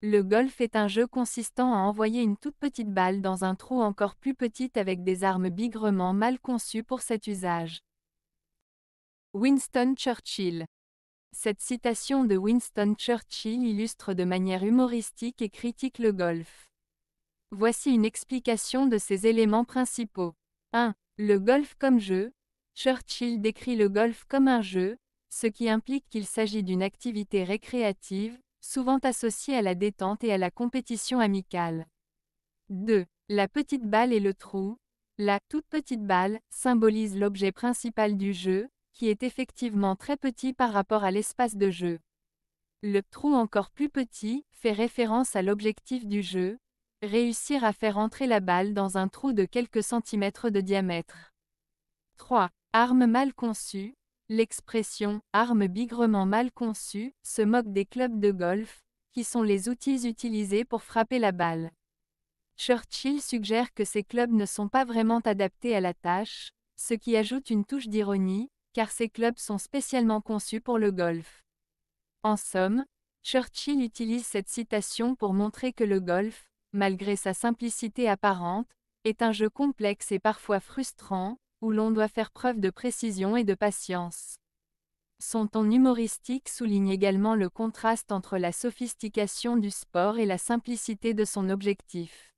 Le golf est un jeu consistant à envoyer une toute petite balle dans un trou encore plus petit avec des armes bigrement mal conçues pour cet usage. Winston Churchill Cette citation de Winston Churchill illustre de manière humoristique et critique le golf. Voici une explication de ses éléments principaux. 1. Le golf comme jeu. Churchill décrit le golf comme un jeu, ce qui implique qu'il s'agit d'une activité récréative, souvent associé à la détente et à la compétition amicale. 2. La petite balle et le trou. La toute petite balle symbolise l'objet principal du jeu, qui est effectivement très petit par rapport à l'espace de jeu. Le trou encore plus petit fait référence à l'objectif du jeu, réussir à faire entrer la balle dans un trou de quelques centimètres de diamètre. 3. Arme mal conçue. L'expression « arme bigrement mal conçue » se moque des clubs de golf, qui sont les outils utilisés pour frapper la balle. Churchill suggère que ces clubs ne sont pas vraiment adaptés à la tâche, ce qui ajoute une touche d'ironie, car ces clubs sont spécialement conçus pour le golf. En somme, Churchill utilise cette citation pour montrer que le golf, malgré sa simplicité apparente, est un jeu complexe et parfois frustrant, où l'on doit faire preuve de précision et de patience. Son ton humoristique souligne également le contraste entre la sophistication du sport et la simplicité de son objectif.